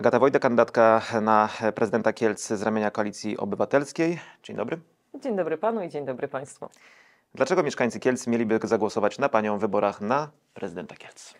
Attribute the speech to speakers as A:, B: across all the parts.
A: Agata Wojda, kandydatka na prezydenta Kielc z ramienia Koalicji Obywatelskiej. Dzień dobry. Dzień dobry panu i dzień dobry państwu. Dlaczego mieszkańcy Kielc mieliby zagłosować na panią w wyborach na prezydenta Kielc?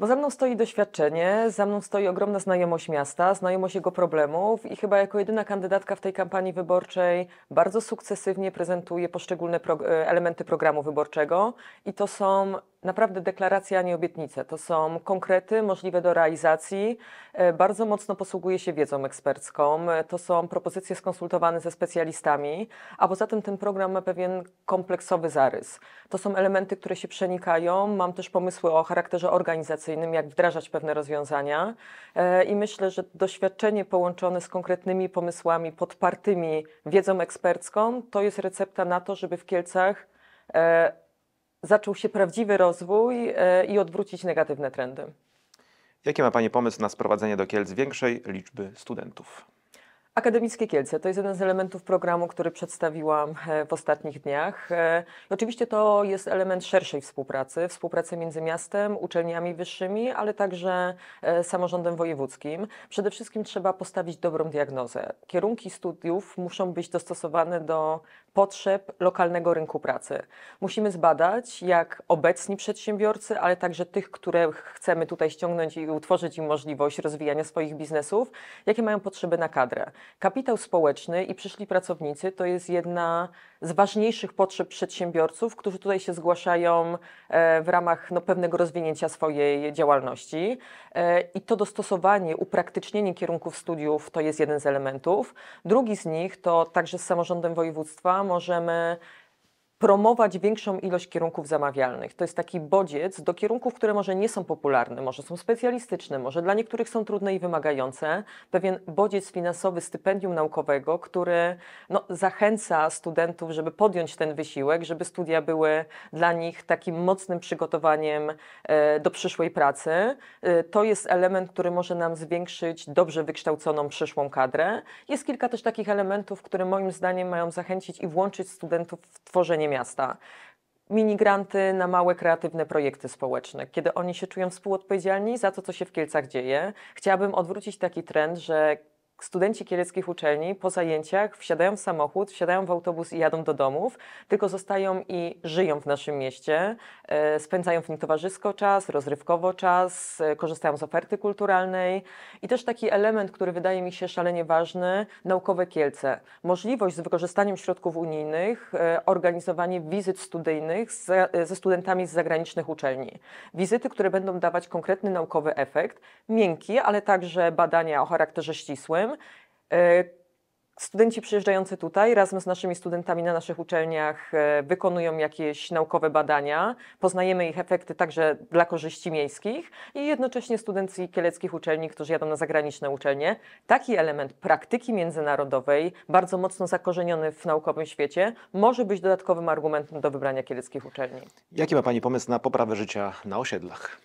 A: Bo za mną stoi doświadczenie, za mną stoi ogromna znajomość miasta, znajomość jego problemów i chyba jako jedyna kandydatka w tej kampanii wyborczej bardzo sukcesywnie prezentuje poszczególne prog e, elementy programu wyborczego i to są naprawdę deklaracja, a nie obietnice. To są konkrety możliwe do realizacji. E, bardzo mocno posługuje się wiedzą ekspercką. E, to są propozycje skonsultowane ze specjalistami, a poza tym ten program ma pewien kompleksowy zarys. To są elementy, które się przenikają. Mam też pomysły o charakterze organizacyjnym, jak wdrażać pewne rozwiązania e, i myślę, że doświadczenie połączone z konkretnymi pomysłami podpartymi wiedzą ekspercką to jest recepta na to, żeby w Kielcach zaczął się prawdziwy rozwój e, i odwrócić negatywne trendy. Jaki ma Pani pomysł na sprowadzenie do Kielc większej liczby studentów? Akademickie Kielce to jest jeden z elementów programu, który przedstawiłam e, w ostatnich dniach. E, oczywiście to jest element szerszej współpracy, współpracy między miastem, uczelniami wyższymi, ale także e, samorządem wojewódzkim. Przede wszystkim trzeba postawić dobrą diagnozę. Kierunki studiów muszą być dostosowane do potrzeb lokalnego rynku pracy. Musimy zbadać, jak obecni przedsiębiorcy, ale także tych, które chcemy tutaj ściągnąć i utworzyć im możliwość rozwijania swoich biznesów, jakie mają potrzeby na kadrę. Kapitał społeczny i przyszli pracownicy to jest jedna z ważniejszych potrzeb przedsiębiorców, którzy tutaj się zgłaszają e, w ramach no, pewnego rozwinięcia swojej działalności. E, I to dostosowanie, upraktycznienie kierunków studiów to jest jeden z elementów. Drugi z nich to także z samorządem województwa możemy promować większą ilość kierunków zamawialnych. To jest taki bodziec do kierunków, które może nie są popularne, może są specjalistyczne, może dla niektórych są trudne i wymagające. Pewien bodziec finansowy stypendium naukowego, który no, zachęca studentów, żeby podjąć ten wysiłek, żeby studia były dla nich takim mocnym przygotowaniem e, do przyszłej pracy. E, to jest element, który może nam zwiększyć dobrze wykształconą przyszłą kadrę. Jest kilka też takich elementów, które moim zdaniem mają zachęcić i włączyć studentów w tworzenie miasta. Minigranty na małe, kreatywne projekty społeczne, kiedy oni się czują współodpowiedzialni za to, co się w Kielcach dzieje. Chciałabym odwrócić taki trend, że studenci kieleckich uczelni po zajęciach wsiadają w samochód, wsiadają w autobus i jadą do domów, tylko zostają i żyją w naszym mieście, e, spędzają w nim towarzysko czas, rozrywkowo czas, e, korzystają z oferty kulturalnej i też taki element, który wydaje mi się szalenie ważny, naukowe Kielce. Możliwość z wykorzystaniem środków unijnych e, organizowanie wizyt studyjnych ze studentami z zagranicznych uczelni. Wizyty, które będą dawać konkretny naukowy efekt, miękki, ale także badania o charakterze ścisłym, E, studenci przyjeżdżający tutaj razem z naszymi studentami na naszych uczelniach e, wykonują jakieś naukowe badania, poznajemy ich efekty także dla korzyści miejskich i jednocześnie studenci kieleckich uczelni, którzy jadą na zagraniczne uczelnie, taki element praktyki międzynarodowej, bardzo mocno zakorzeniony w naukowym świecie, może być dodatkowym argumentem do wybrania kieleckich uczelni. Jaki ma Pani pomysł na poprawę życia na osiedlach?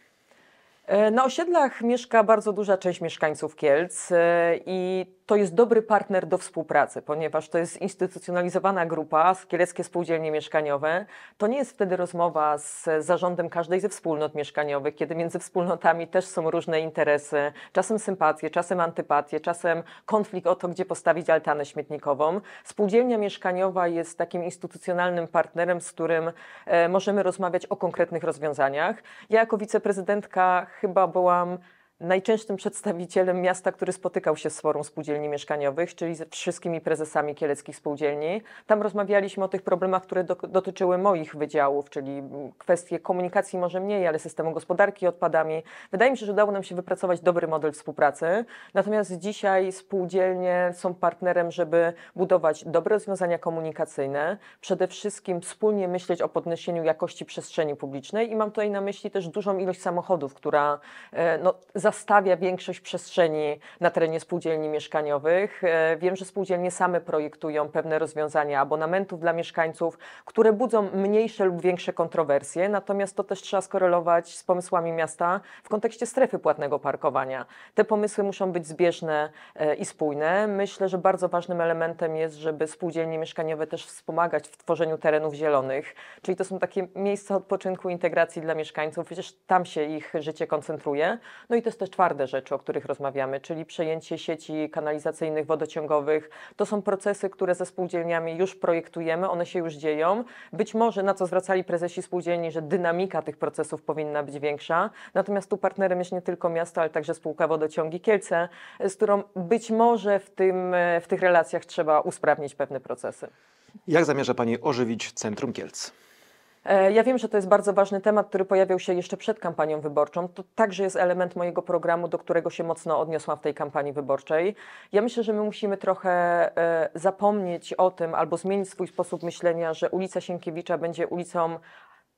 A: E, na osiedlach mieszka bardzo duża część mieszkańców Kielc e, i to jest dobry partner do współpracy, ponieważ to jest instytucjonalizowana grupa, kieleckie spółdzielnie mieszkaniowe. To nie jest wtedy rozmowa z zarządem każdej ze wspólnot mieszkaniowych, kiedy między wspólnotami też są różne interesy, czasem sympatie, czasem antypatie, czasem konflikt o to, gdzie postawić altanę śmietnikową. Spółdzielnia mieszkaniowa jest takim instytucjonalnym partnerem, z którym e, możemy rozmawiać o konkretnych rozwiązaniach. Ja jako wiceprezydentka chyba byłam najczęstszym przedstawicielem miasta, który spotykał się z Forum Spółdzielni Mieszkaniowych, czyli ze wszystkimi prezesami kieleckich spółdzielni. Tam rozmawialiśmy o tych problemach, które do, dotyczyły moich wydziałów, czyli kwestie komunikacji może mniej, ale systemu gospodarki odpadami. Wydaje mi się, że udało nam się wypracować dobry model współpracy. Natomiast dzisiaj spółdzielnie są partnerem, żeby budować dobre rozwiązania komunikacyjne, przede wszystkim wspólnie myśleć o podniesieniu jakości przestrzeni publicznej i mam tutaj na myśli też dużą ilość samochodów, która e, no, za zastawia większość przestrzeni na terenie spółdzielni mieszkaniowych. E, wiem, że spółdzielnie same projektują pewne rozwiązania abonamentów dla mieszkańców, które budzą mniejsze lub większe kontrowersje, natomiast to też trzeba skorelować z pomysłami miasta w kontekście strefy płatnego parkowania. Te pomysły muszą być zbieżne e, i spójne. Myślę, że bardzo ważnym elementem jest, żeby spółdzielnie mieszkaniowe też wspomagać w tworzeniu terenów zielonych, czyli to są takie miejsca odpoczynku, integracji dla mieszkańców, przecież tam się ich życie koncentruje. No i to jest te czwarte rzeczy, o których rozmawiamy, czyli przejęcie sieci kanalizacyjnych, wodociągowych. To są procesy, które ze spółdzielniami już projektujemy, one się już dzieją. Być może, na co zwracali prezesi spółdzielni, że dynamika tych procesów powinna być większa. Natomiast tu partnerem jest nie tylko miasto, ale także spółka Wodociągi Kielce, z którą być może w, tym, w tych relacjach trzeba usprawnić pewne procesy. Jak zamierza Pani ożywić Centrum Kielc? E, ja wiem, że to jest bardzo ważny temat, który pojawiał się jeszcze przed kampanią wyborczą. To także jest element mojego programu, do którego się mocno odniosłam w tej kampanii wyborczej. Ja myślę, że my musimy trochę e, zapomnieć o tym albo zmienić swój sposób myślenia, że ulica Sienkiewicza będzie ulicą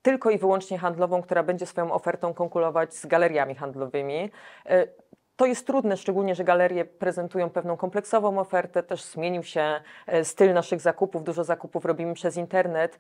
A: tylko i wyłącznie handlową, która będzie swoją ofertą konkurować z galeriami handlowymi. E, to jest trudne, szczególnie, że galerie prezentują pewną kompleksową ofertę, też zmienił się styl naszych zakupów, dużo zakupów robimy przez internet.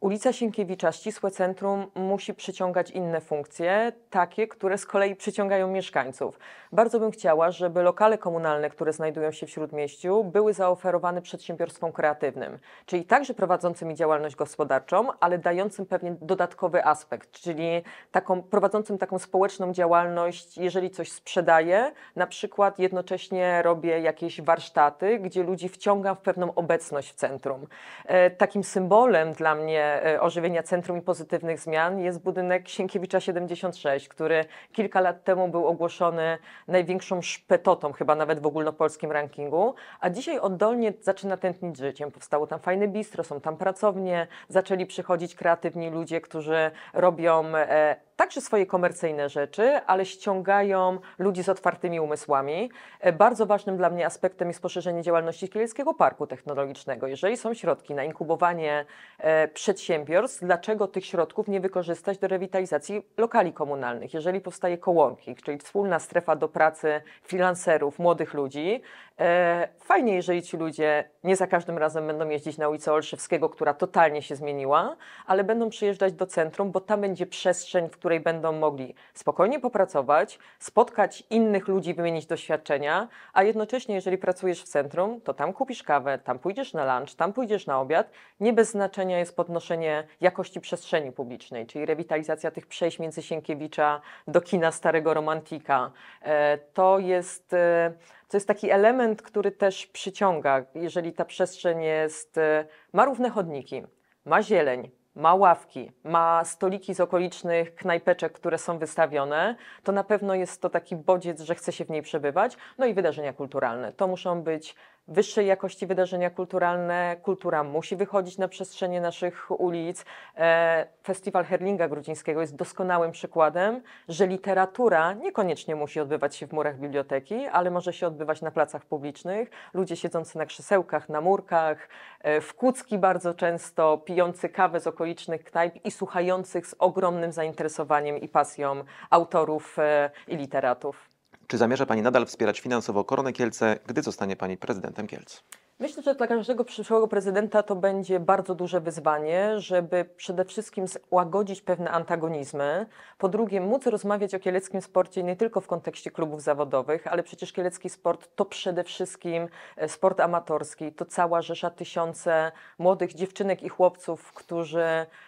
A: Ulica Sienkiewicza, ścisłe centrum, musi przyciągać inne funkcje, takie, które z kolei przyciągają mieszkańców. Bardzo bym chciała, żeby lokale komunalne, które znajdują się w śródmieściu, były zaoferowane przedsiębiorstwom kreatywnym, czyli także prowadzącym działalność gospodarczą, ale dającym pewien dodatkowy aspekt, czyli taką, prowadzącym taką społeczną działalność, jeżeli coś sprzedaję, na przykład jednocześnie robię jakieś warsztaty, gdzie ludzi wciągam w pewną obecność w centrum. E, takim symbolem dla mnie E, ożywienia Centrum i Pozytywnych Zmian jest budynek Sienkiewicza 76, który kilka lat temu był ogłoszony największą szpetotą, chyba nawet w ogólnopolskim rankingu, a dzisiaj oddolnie zaczyna tętnić życiem. Powstało tam fajne bistro, są tam pracownie, zaczęli przychodzić kreatywni ludzie, którzy robią e, także swoje komercyjne rzeczy, ale ściągają ludzi z otwartymi umysłami. E, bardzo ważnym dla mnie aspektem jest poszerzenie działalności Kielickiego Parku Technologicznego. Jeżeli są środki na inkubowanie e, przedsiębiorstw, dlaczego tych środków nie wykorzystać do rewitalizacji lokali komunalnych? Jeżeli powstaje kołonki, czyli wspólna strefa do pracy freelancerów, młodych ludzi, E, fajnie, jeżeli ci ludzie nie za każdym razem będą jeździć na ulicę Olszewskiego, która totalnie się zmieniła, ale będą przyjeżdżać do centrum, bo tam będzie przestrzeń, w której będą mogli spokojnie popracować, spotkać innych ludzi, wymienić doświadczenia, a jednocześnie, jeżeli pracujesz w centrum, to tam kupisz kawę, tam pójdziesz na lunch, tam pójdziesz na obiad. Nie bez znaczenia jest podnoszenie jakości przestrzeni publicznej, czyli rewitalizacja tych przejść między Sienkiewicza do kina Starego Romantika. E, to jest e, to jest taki element, który też przyciąga, jeżeli ta przestrzeń jest, e, ma równe chodniki, ma zieleń, ma ławki, ma stoliki z okolicznych knajpeczek, które są wystawione, to na pewno jest to taki bodziec, że chce się w niej przebywać. No i wydarzenia kulturalne. To muszą być wyższej jakości wydarzenia kulturalne. Kultura musi wychodzić na przestrzenie naszych ulic. E, Festiwal Herlinga Grudzińskiego jest doskonałym przykładem, że literatura niekoniecznie musi odbywać się w murach biblioteki, ale może się odbywać na placach publicznych. Ludzie siedzący na krzesełkach, na murkach, e, w kucki bardzo często, pijący kawę z okolicznych knajp i słuchających z ogromnym zainteresowaniem i pasją autorów e, i literatów. Czy zamierza Pani nadal wspierać finansowo Koronę Kielce, gdy zostanie Pani prezydentem Kielc? Myślę, że dla każdego przyszłego prezydenta to będzie bardzo duże wyzwanie, żeby przede wszystkim złagodzić pewne antagonizmy. Po drugie, móc rozmawiać o kieleckim sporcie nie tylko w kontekście klubów zawodowych, ale przecież kielecki sport to przede wszystkim e, sport amatorski, to cała rzesza tysiące młodych dziewczynek i chłopców, którzy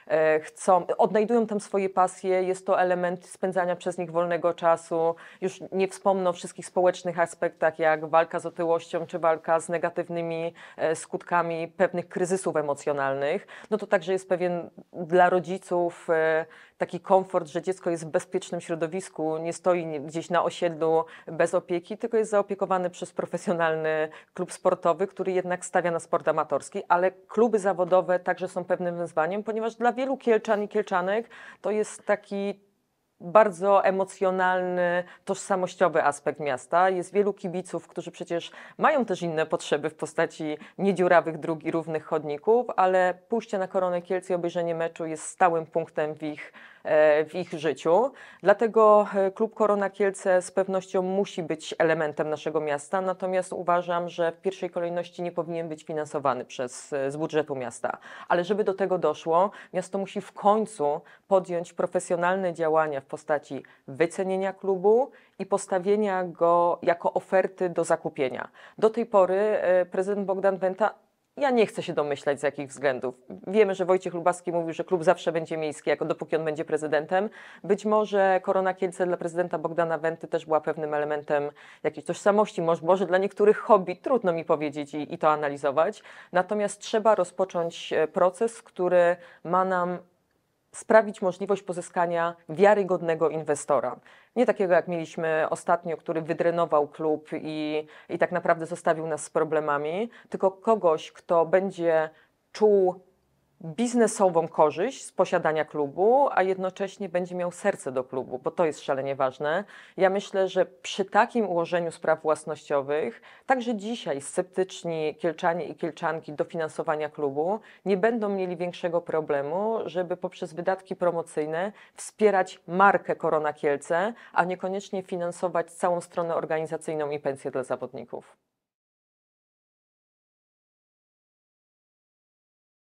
A: e, chcą, odnajdują tam swoje pasje, jest to element spędzania przez nich wolnego czasu. Już nie wspomnę o wszystkich społecznych aspektach, jak walka z otyłością czy walka z negatywnymi E, skutkami, pewnych kryzysów emocjonalnych, no to także jest pewien dla rodziców e, taki komfort, że dziecko jest w bezpiecznym środowisku, nie stoi gdzieś na osiedlu bez opieki, tylko jest zaopiekowane przez profesjonalny klub sportowy, który jednak stawia na sport amatorski, ale kluby zawodowe także są pewnym wyzwaniem, ponieważ dla wielu kielczan i kielczanek to jest taki bardzo emocjonalny, tożsamościowy aspekt miasta. Jest wielu kibiców, którzy przecież mają też inne potrzeby w postaci niedziurawych dróg i równych chodników, ale pójście na Koronę Kielc i obejrzenie meczu jest stałym punktem w ich E, w ich życiu. Dlatego e, klub Korona Kielce z pewnością musi być elementem naszego miasta, natomiast uważam, że w pierwszej kolejności nie powinien być finansowany przez, e, z budżetu miasta. Ale żeby do tego doszło, miasto musi w końcu podjąć profesjonalne działania w postaci wycenienia klubu i postawienia go jako oferty do zakupienia. Do tej pory prezydent Bogdan Wenta ja nie chcę się domyślać z jakich względów. Wiemy, że Wojciech Lubaski mówił, że klub zawsze będzie miejski, jako dopóki on będzie prezydentem. Być może korona Kielce dla prezydenta Bogdana Wenty też była pewnym elementem jakiejś tożsamości, może dla niektórych hobby, trudno mi powiedzieć i, i to analizować. Natomiast trzeba rozpocząć e, proces, który ma nam sprawić możliwość pozyskania wiarygodnego inwestora. Nie takiego jak mieliśmy ostatnio, który wydrenował klub i, i tak naprawdę zostawił nas z problemami, tylko kogoś, kto będzie czuł biznesową korzyść z posiadania klubu, a jednocześnie będzie miał serce do klubu, bo to jest szalenie ważne. Ja myślę, że przy takim ułożeniu spraw własnościowych, także dzisiaj sceptyczni kielczanie i kielczanki do finansowania klubu nie będą mieli większego problemu, żeby poprzez wydatki promocyjne wspierać markę Korona Kielce, a niekoniecznie finansować całą stronę organizacyjną i pensję dla zawodników.